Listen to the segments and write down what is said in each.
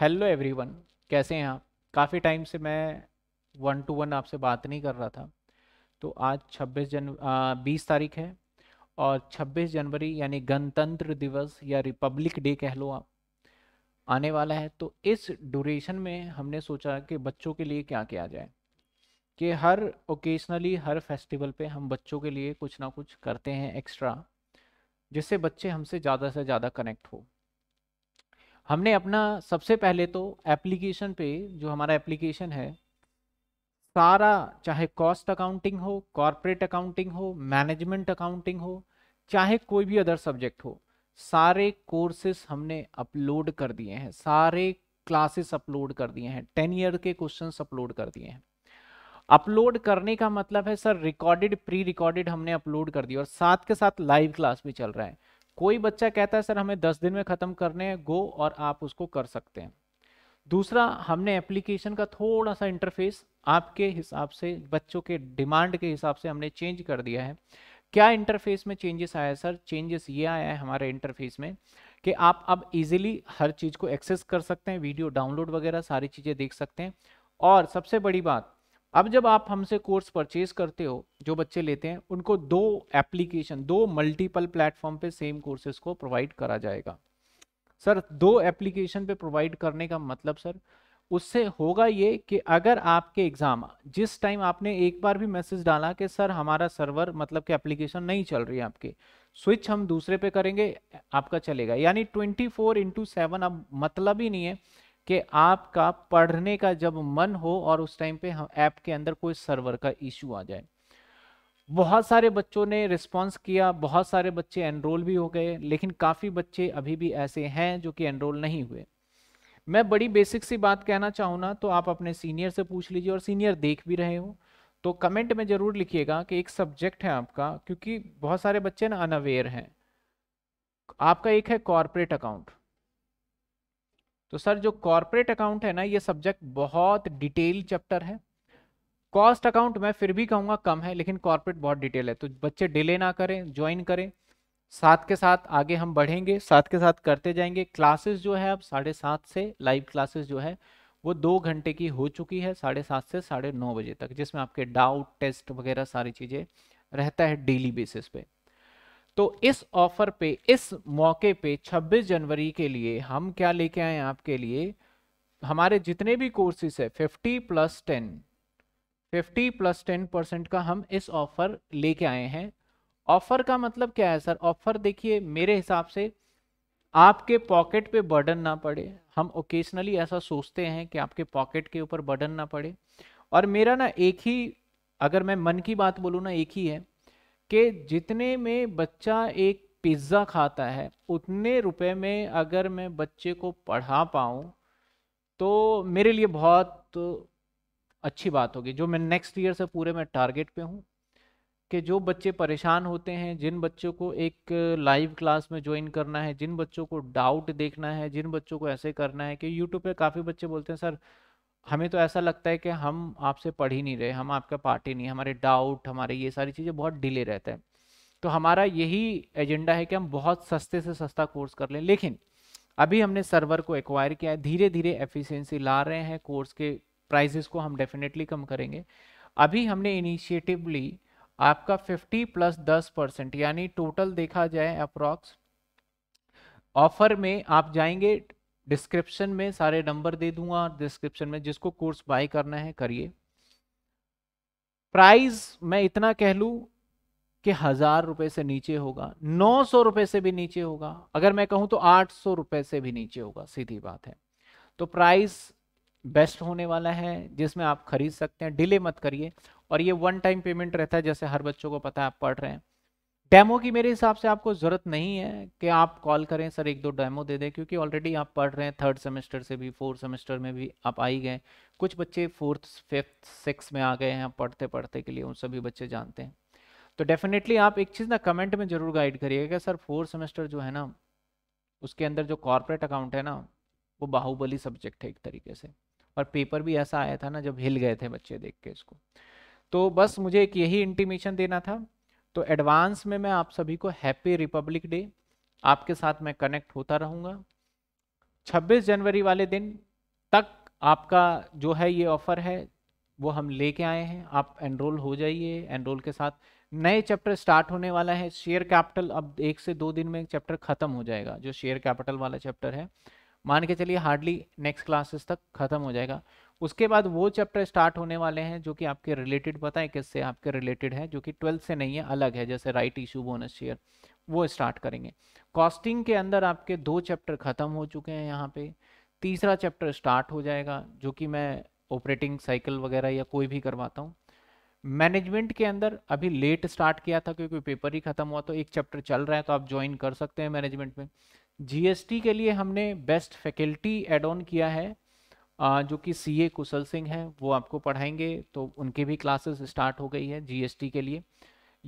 hello everyone कैसे हैं आप काफ़ी टाइम से मैं वन टू वन आपसे बात नहीं कर रहा था तो आज 26 जन बीस तारीख है और 26 जनवरी यानी गणतंत्र दिवस या रिपब्लिक डे कह लो आप आने वाला है तो इस ड्यूरेशन में हमने सोचा कि बच्चों के लिए क्या किया जाए कि हर ओकेजनली हर फेस्टिवल पे हम बच्चों के लिए कुछ ना कुछ करते हैं एक्स्ट्रा जिससे बच्चे हमसे ज़्यादा से ज़्यादा कनेक्ट हो हमने अपना सबसे पहले तो एप्लीकेशन पे जो हमारा एप्लीकेशन है सारा चाहे कॉस्ट अकाउंटिंग हो कॉरपोरेट अकाउंटिंग हो मैनेजमेंट अकाउंटिंग हो चाहे कोई भी अदर सब्जेक्ट हो सारे कोर्सेस हमने अपलोड कर दिए हैं सारे क्लासेस अपलोड कर दिए हैं टेन ईयर के क्वेश्चन अपलोड कर दिए हैं अपलोड करने का मतलब है सर रिकॉर्डेड प्री रिकॉर्डेड हमने अपलोड कर दिया और साथ के साथ लाइव क्लास भी चल रहा है कोई बच्चा कहता है सर हमें दस दिन में ख़त्म करने हैं गो और आप उसको कर सकते हैं दूसरा हमने एप्लीकेशन का थोड़ा सा इंटरफेस आपके हिसाब से बच्चों के डिमांड के हिसाब से हमने चेंज कर दिया है क्या इंटरफेस में चेंजेस आया सर चेंजेस ये आया है हमारे इंटरफेस में कि आप अब इजीली हर चीज़ को एक्सेस कर सकते हैं वीडियो डाउनलोड वगैरह सारी चीज़ें देख सकते हैं और सबसे बड़ी बात अब जब आप हमसे कोर्स परचेज करते हो जो बच्चे लेते हैं उनको दो एप्लीकेशन दो मल्टीपल प्लेटफॉर्म पे सेम कोर्सेज को प्रोवाइड करा जाएगा सर दो एप्लीकेशन पे प्रोवाइड करने का मतलब सर उससे होगा ये कि अगर आपके एग्ज़ाम जिस टाइम आपने एक बार भी मैसेज डाला कि सर हमारा सर्वर मतलब कि एप्लीकेशन नहीं चल रही है आपके स्विच हम दूसरे पे करेंगे आपका चलेगा यानी 24 फोर इंटू सेवन अब मतलब ही नहीं है कि आपका पढ़ने का जब मन हो और उस टाइम पे हम ऐप के अंदर कोई सर्वर का इशू आ जाए बहुत सारे बच्चों ने रिस्पॉन्स किया बहुत सारे बच्चे एनरोल भी हो गए लेकिन काफ़ी बच्चे अभी भी ऐसे हैं जो कि एनरोल नहीं हुए मैं बड़ी बेसिक सी बात कहना चाहूँ ना तो आप अपने सीनियर से पूछ लीजिए और सीनियर देख भी रहे हो तो कमेंट में ज़रूर लिखिएगा कि एक सब्जेक्ट है आपका क्योंकि बहुत सारे बच्चे ना अनअवेयर हैं आपका एक है कॉरपोरेट अकाउंट तो सर जो कॉरपोरेट अकाउंट है ना ये सब्जेक्ट बहुत डिटेल चैप्टर है कॉस्ट अकाउंट मैं फिर भी कहूँगा कम है लेकिन कॉरपोरेट बहुत डिटेल है तो बच्चे डिले ना करें ज्वाइन करें साथ के साथ आगे हम बढ़ेंगे साथ के साथ करते जाएंगे क्लासेस जो है अब साढ़े सात से लाइव क्लासेस जो है वो दो घंटे की हो चुकी है साढ़े सात से साढ़े नौ बजे तक जिसमें आपके डाउट टेस्ट वगैरह सारी चीज़ें रहता है डेली बेसिस पे तो इस ऑफर पे इस मौके पे 26 जनवरी के लिए हम क्या लेके आए आपके लिए हमारे जितने भी कोर्सेस है 50 प्लस 10 50 प्लस 10 परसेंट का हम इस ऑफर लेके आए हैं ऑफर का मतलब क्या है सर ऑफर देखिए मेरे हिसाब से आपके पॉकेट पे बर्डन ना पड़े हम ओकेशनली ऐसा सोचते हैं कि आपके पॉकेट के ऊपर बर्डन ना पड़े और मेरा ना एक ही अगर मैं मन की बात बोलूँ ना एक ही है कि जितने में बच्चा एक पिज़्ज़ा खाता है उतने रुपए में अगर मैं बच्चे को पढ़ा पाऊँ तो मेरे लिए बहुत तो अच्छी बात होगी जो मैं नेक्स्ट ईयर से पूरे मैं टारगेट पे हूँ कि जो बच्चे परेशान होते हैं जिन बच्चों को एक लाइव क्लास में ज्वाइन करना है जिन बच्चों को डाउट देखना है जिन बच्चों को ऐसे करना है कि यूट्यूब पे काफ़ी बच्चे बोलते हैं सर हमें तो ऐसा लगता है कि हम आपसे पढ़ ही नहीं रहे हम आपका पार्टी नहीं हमारे डाउट हमारे ये सारी चीज़ें बहुत डिले रहते हैं तो हमारा यही एजेंडा है कि हम बहुत सस्ते से सस्ता कोर्स कर लें लेकिन अभी हमने सर्वर को एक्वायर किया है धीरे धीरे एफिशिएंसी ला रहे हैं कोर्स के प्राइजेस को हम डेफिनेटली कम करेंगे अभी हमने इनिशिएटिवली आपका 50 प्लस 10 परसेंट यानी टोटल देखा जाए अप्रॉक्स ऑफर में आप जाएंगे डिस्क्रिप्शन में सारे नंबर दे दूंगा डिस्क्रिप्शन में जिसको कोर्स बाय करना है करिए प्राइस मैं इतना कह लूँ कि हजार रुपए से नीचे होगा नौ सौ रुपए से भी नीचे होगा अगर मैं कहूँ तो आठ सौ रुपए से भी नीचे होगा सीधी बात है तो प्राइस बेस्ट होने वाला है जिसमें आप खरीद सकते हैं डिले मत करिए और ये वन टाइम पेमेंट रहता है जैसे हर बच्चों को पता है आप पढ़ रहे हैं डेमो की मेरे हिसाब से आपको ज़रूरत नहीं है कि आप कॉल करें सर एक दो डेमो दे दें क्योंकि ऑलरेडी आप पढ़ रहे हैं थर्ड सेमेस्टर से भी फोर्थ सेमेस्टर में भी आप आई गए कुछ बच्चे फोर्थ फिफ्थ सिक्स में आ गए हैं पढ़ते पढ़ते के लिए उन सभी बच्चे जानते हैं तो डेफिनेटली आप एक चीज़ ना कमेंट में ज़रूर गाइड करिएगा सर फोर्थ सेमेस्टर जो है ना उसके अंदर जो कॉरपोरेट अकाउंट है ना वो बाहुबली सब्जेक्ट है एक तरीके से और पेपर भी ऐसा आया था ना जब हिल गए थे बच्चे देख के इसको तो बस मुझे एक यही इंटीमेशन देना था तो एडवांस में मैं आप सभी को हैप्पी रिपब्लिक डे आपके साथ मैं कनेक्ट होता रहूँगा 26 जनवरी वाले दिन तक आपका जो है ये ऑफ़र है वो हम लेके आए हैं आप एनरोल हो जाइए एनरोल के साथ नए चैप्टर स्टार्ट होने वाला है शेयर कैपिटल अब एक से दो दिन में चैप्टर ख़त्म हो जाएगा जो शेयर कैपिटल वाला चैप्टर है मान के चलिए हार्डली नेक्स्ट क्लासेस तक ख़त्म हो जाएगा उसके बाद वो चैप्टर स्टार्ट होने वाले हैं जो कि आपके रिलेटेड पता है किससे आपके रिलेटेड है जो कि ट्वेल्थ से नहीं है अलग है जैसे राइट इशू बोनस शेयर वो स्टार्ट करेंगे कॉस्टिंग के अंदर आपके दो चैप्टर ख़त्म हो चुके हैं यहाँ पे तीसरा चैप्टर स्टार्ट हो जाएगा जो कि मैं ऑपरेटिंग साइकिल वगैरह या कोई भी करवाता हूँ मैनेजमेंट के अंदर अभी लेट स्टार्ट किया था क्योंकि पेपर ही खत्म हुआ तो एक चैप्टर चल रहा है तो आप ज्वाइन कर सकते हैं मैनेजमेंट में जीएसटी के लिए हमने बेस्ट फैकल्टी एड ऑन किया है जो कि सीए कुशल सिंह हैं वो आपको पढ़ाएंगे तो उनके भी क्लासेस स्टार्ट हो गई है जीएसटी के लिए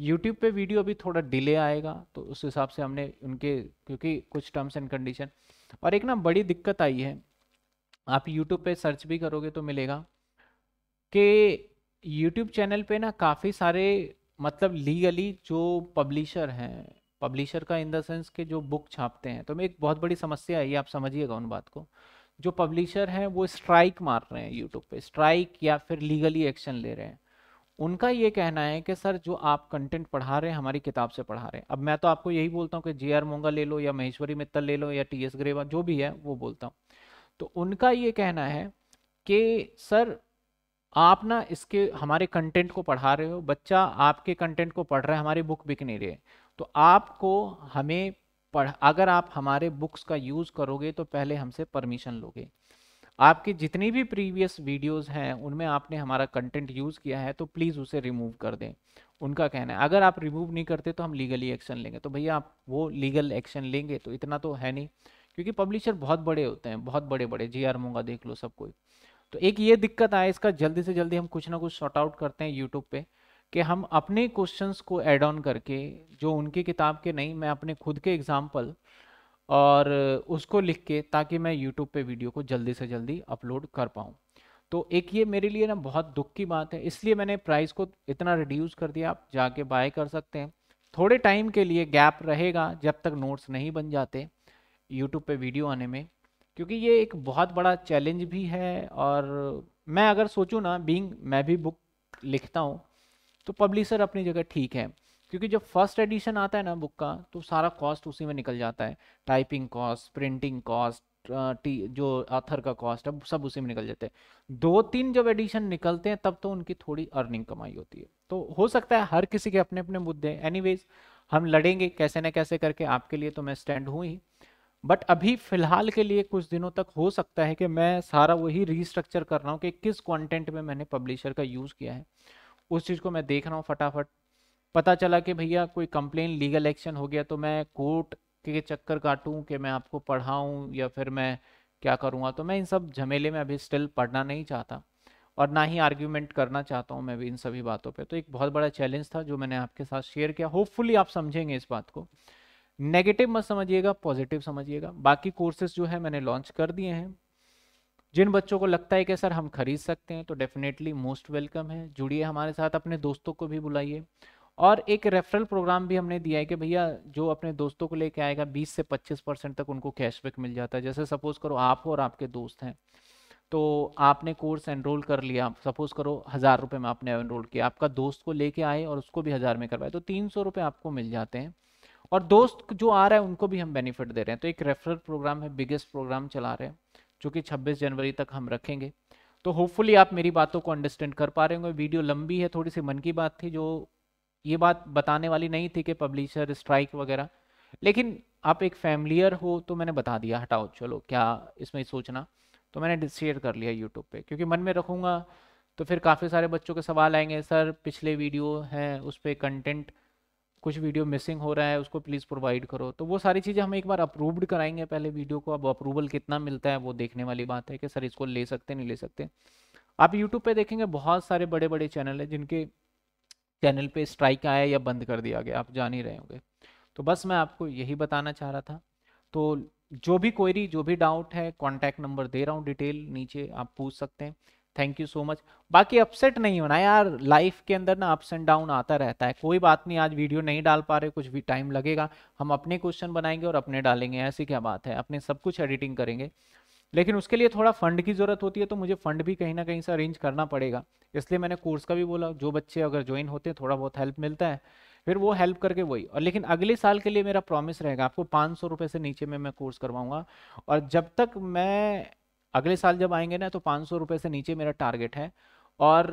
यूट्यूब पे वीडियो अभी थोड़ा डिले आएगा तो उस हिसाब से हमने उनके क्योंकि कुछ टर्म्स एंड कंडीशन और एक ना बड़ी दिक्कत आई है आप यूट्यूब पे सर्च भी करोगे तो मिलेगा कि यूट्यूब चैनल पे ना काफ़ी सारे मतलब लीगली जो पब्लिशर हैं पब्लिशर का इन द सेंस के जो बुक छापते हैं तो एक बहुत बड़ी समस्या आई आप समझिएगा उन बात को जो पब्लिशर हैं वो स्ट्राइक मार रहे हैं यूट्यूब पे स्ट्राइक या फिर लीगली एक्शन ले रहे हैं उनका ये कहना है कि सर जो आप कंटेंट पढ़ा रहे हैं हमारी किताब से पढ़ा रहे हैं अब मैं तो आपको यही बोलता हूँ कि जे आर मोंगा ले लो या महेश्वरी मित्तल ले लो या टी एस ग्रेवा जो भी है वो बोलता हूँ तो उनका ये कहना है कि सर आप ना इसके हमारे कंटेंट को पढ़ा रहे हो बच्चा आपके कंटेंट को पढ़ रहा है हमारी बुक बिक नहीं रही है तो आपको हमें पढ़ अगर आप हमारे बुक्स का यूज़ करोगे तो पहले हमसे परमिशन लोगे आपकी जितनी भी प्रीवियस वीडियोस हैं उनमें आपने हमारा कंटेंट यूज़ किया है तो प्लीज़ उसे रिमूव कर दें उनका कहना है अगर आप रिमूव नहीं करते तो हम लीगली एक्शन लेंगे तो भैया आप वो लीगल एक्शन लेंगे तो इतना तो है नहीं क्योंकि पब्लिशर बहुत बड़े होते हैं बहुत बड़े बड़े जी आर मूंगा देख लो सब कोई तो एक ये दिक्कत आए इसका जल्दी से जल्दी हम कुछ ना कुछ शॉर्ट आउट करते हैं यूट्यूब पर कि हम अपने क्वेश्चंस को ऐड ऑन करके जो उनकी किताब के नहीं मैं अपने खुद के एग्जाम्पल और उसको लिख के ताकि मैं यूट्यूब पे वीडियो को जल्दी से जल्दी अपलोड कर पाऊँ तो एक ये मेरे लिए ना बहुत दुख की बात है इसलिए मैंने प्राइस को इतना रिड्यूस कर दिया आप जाके बाय कर सकते हैं थोड़े टाइम के लिए गैप रहेगा जब तक नोट्स नहीं बन जाते यूट्यूब पर वीडियो आने में क्योंकि ये एक बहुत बड़ा चैलेंज भी है और मैं अगर सोचूँ ना बींग मैं भी बुक लिखता हूँ तो पब्लिशर अपनी जगह ठीक है क्योंकि जब फर्स्ट एडिशन आता है ना बुक का तो सारा कॉस्ट उसी में निकल जाता है टाइपिंग कॉस्ट प्रिंटिंग कॉस्ट टी जो आथर का कॉस्ट है सब उसी में निकल जाते हैं दो तीन जब एडिशन निकलते हैं तब तो उनकी थोड़ी अर्निंग कमाई होती है तो हो सकता है हर किसी के अपने अपने मुद्दे एनीवेज हम लड़ेंगे कैसे ना कैसे करके आपके लिए तो मैं स्टैंड हूँ ही बट अभी फिलहाल के लिए कुछ दिनों तक हो सकता है कि मैं सारा वही रीस्ट्रक्चर कर रहा हूँ कि किस कॉन्टेंट में मैंने पब्लिशर का यूज़ किया है उस चीज़ को मैं देख रहा हूँ फटाफट पता चला कि भैया कोई कंप्लेन लीगल एक्शन हो गया तो मैं कोर्ट के चक्कर काटूँ कि मैं आपको पढ़ाऊँ या फिर मैं क्या करूँगा तो मैं इन सब झमेले में अभी स्टिल पढ़ना नहीं चाहता और ना ही आर्ग्यूमेंट करना चाहता हूँ मैं भी इन सभी बातों पे तो एक बहुत बड़ा चैलेंज था जो मैंने आपके साथ शेयर किया होपफुली आप समझेंगे इस बात को नेगेटिव मत समझिएगा पॉजिटिव समझिएगा बाकी कोर्सेज जो है मैंने लॉन्च कर दिए हैं जिन बच्चों को लगता है कि सर हम खरीद सकते हैं तो डेफिनेटली मोस्ट वेलकम है जुड़िए हमारे साथ अपने दोस्तों को भी बुलाइए और एक रेफरल प्रोग्राम भी हमने दिया है कि भैया जो अपने दोस्तों को लेके आएगा 20 से 25 परसेंट तक उनको कैशबैक मिल जाता है जैसे सपोज करो आप हो और आपके दोस्त हैं तो आपने कोर्स एनरोल कर लिया सपोज करो हज़ार रुपये में आपने एनरोल किया आपका दोस्त को लेके आए और उसको भी हज़ार में करवाए तो तीन सौ रुपये आपको मिल जाते हैं और दोस्त जो आ रहा है उनको भी हम बेनिफिट दे रहे हैं तो एक रेफरल प्रोग्राम है बिगेस्ट प्रोग्राम चला रहे हैं जो कि 26 जनवरी तक हम रखेंगे तो होपफुली आप मेरी बातों को अंडरस्टैंड कर पा रहे होंगे वीडियो लंबी है थोड़ी सी मन की बात थी जो ये बात बताने वाली नहीं थी कि पब्लिशर स्ट्राइक वगैरह लेकिन आप एक फैमिलियर हो तो मैंने बता दिया हटाओ चलो क्या इसमें सोचना तो मैंने शेयर कर लिया यूट्यूब पे क्योंकि मन में रखूँगा तो फिर काफ़ी सारे बच्चों के सवाल आएंगे सर पिछले वीडियो हैं उस पर कंटेंट कुछ वीडियो मिसिंग हो रहा है उसको प्लीज़ प्रोवाइड करो तो वो सारी चीज़ें हम एक बार अप्रूव्ड कराएंगे पहले वीडियो को अब अप्रूवल कितना मिलता है वो देखने वाली बात है कि सर इसको ले सकते नहीं ले सकते आप यूट्यूब पर देखेंगे बहुत सारे बड़े बड़े चैनल हैं जिनके चैनल पर स्ट्राइक आया या बंद कर दिया गया आप जान ही रहे होंगे तो बस मैं आपको यही बताना चाह रहा था तो जो भी क्वेरी जो भी डाउट है कॉन्टैक्ट नंबर दे रहा हूँ डिटेल नीचे आप पूछ सकते हैं थैंक यू सो मच बाकी अपसेट नहीं होना यार लाइफ के अंदर ना अप्स एंड डाउन आता रहता है कोई बात नहीं आज वीडियो नहीं डाल पा रहे कुछ भी टाइम लगेगा हम अपने क्वेश्चन बनाएंगे और अपने डालेंगे ऐसी क्या बात है अपने सब कुछ एडिटिंग करेंगे लेकिन उसके लिए थोड़ा फंड की ज़रूरत होती है तो मुझे फंड भी कहीं ना कहीं से अरेंज करना पड़ेगा इसलिए मैंने कोर्स का भी बोला जो बच्चे अगर ज्वाइन होते हैं थोड़ा बहुत हेल्प मिलता है फिर वो हेल्प करके वही और लेकिन अगले साल के लिए मेरा प्रॉमिस रहेगा आपको पाँच सौ रुपये से नीचे में मैं कोर्स करवाऊंगा और जब तक मैं अगले साल जब आएंगे ना तो पाँच सौ से नीचे मेरा टारगेट है और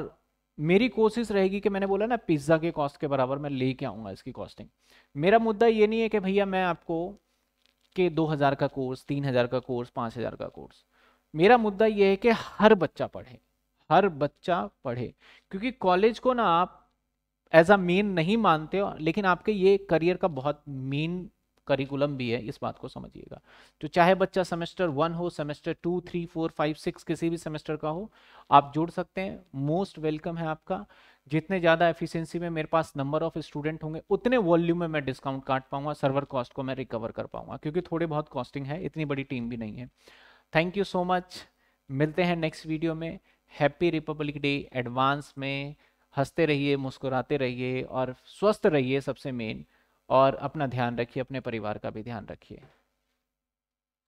मेरी कोशिश रहेगी कि मैंने बोला ना पिज्ज़ा के कॉस्ट के बराबर मैं लेके आऊँगा इसकी कॉस्टिंग मेरा मुद्दा ये नहीं है कि भैया मैं आपको के दो हज़ार का कोर्स तीन हज़ार का कोर्स 5000 हज़ार का कोर्स मेरा मुद्दा ये है कि हर बच्चा पढ़े हर बच्चा पढ़े क्योंकि कॉलेज को ना आप एज अ मेन नहीं मानते हो लेकिन आपके ये करियर का बहुत मेन करिकुलम भी है इस बात को समझिएगा तो चाहे बच्चा सेमेस्टर वन हो semester two three four five six किसी भी सेमेस्टर का हो आप जुड़ सकते हैं मोस्ट वेलकम है आपका जितने ज़्यादा एफिशिएंसी में मेरे पास नंबर ऑफ स्टूडेंट होंगे उतने वॉल्यूम में मैं डिस्काउंट काट पाऊंगा सर्वर कॉस्ट को मैं रिकवर कर पाऊंगा क्योंकि थोड़े बहुत कॉस्टिंग है इतनी बड़ी टीम भी नहीं है थैंक यू सो मच मिलते हैं नेक्स्ट वीडियो में हैप्पी रिपब्लिक डे एडवांस में हंसते रहिए मुस्कुराते रहिए और स्वस्थ रहिए सबसे मेन और अपना ध्यान रखिए अपने परिवार का भी ध्यान रखिए